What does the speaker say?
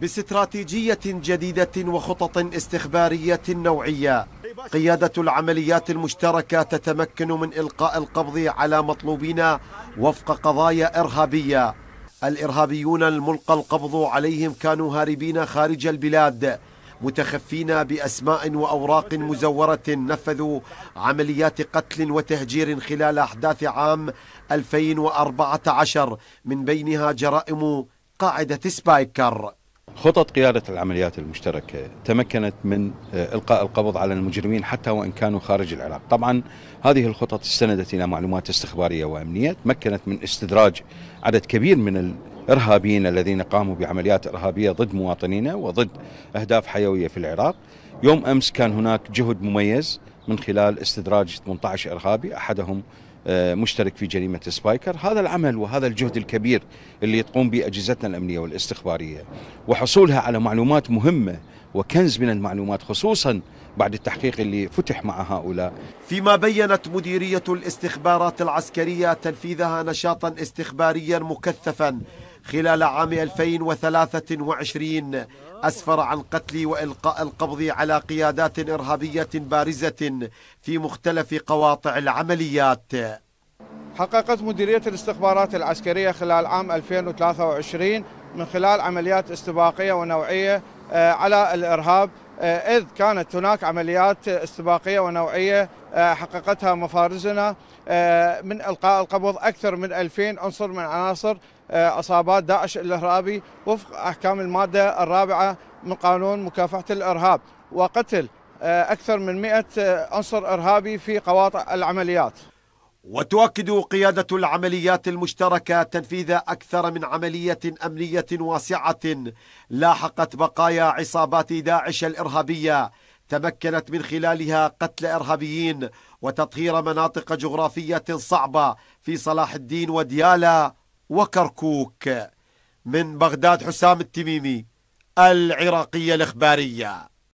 باستراتيجية جديدة وخطط استخبارية نوعية قيادة العمليات المشتركة تتمكن من إلقاء القبض على مطلوبين وفق قضايا إرهابية الإرهابيون الملقى القبض عليهم كانوا هاربين خارج البلاد متخفين بأسماء وأوراق مزورة نفذوا عمليات قتل وتهجير خلال أحداث عام 2014 من بينها جرائم قاعدة سبايكر خطط قيادة العمليات المشتركة تمكنت من آه، إلقاء القبض على المجرمين حتى وإن كانوا خارج العراق طبعا هذه الخطط استندت إلى معلومات استخبارية وأمنية تمكنت من استدراج عدد كبير من الإرهابيين الذين قاموا بعمليات إرهابية ضد مواطنينا وضد أهداف حيوية في العراق يوم أمس كان هناك جهد مميز من خلال استدراج 18 إرهابي أحدهم آه، مشترك في جريمة سبايكر هذا العمل وهذا الجهد الكبير اللي تقوم به أجهزتنا الأمنية والاستخبارية وحصولها على معلومات مهمة وكنز من المعلومات خصوصا بعد التحقيق اللي فتح مع هؤلاء فيما بينت مديرية الاستخبارات العسكرية تنفيذها نشاطا استخباريا مكثفا خلال عام 2023 أسفر عن قتل وإلقاء القبض على قيادات إرهابية بارزة في مختلف قواطع العمليات حققت مديرية الاستخبارات العسكرية خلال عام 2023 من خلال عمليات استباقية ونوعية آه، على الإرهاب آه، إذ كانت هناك عمليات استباقية ونوعية آه، حققتها مفارزنا آه، من إلقاء القبض أكثر من 2000 عنصر من عناصر عصابات داعش الإرهابي وفق أحكام المادة الرابعة من قانون مكافحة الإرهاب وقتل أكثر من 100 عنصر إرهابي في قواطع العمليات وتؤكد قيادة العمليات المشتركة تنفيذ أكثر من عملية أمنية واسعة لاحقت بقايا عصابات داعش الإرهابية تمكنت من خلالها قتل إرهابيين وتطهير مناطق جغرافية صعبة في صلاح الدين وديالا وكركوك من بغداد حسام التميمي العراقية الإخبارية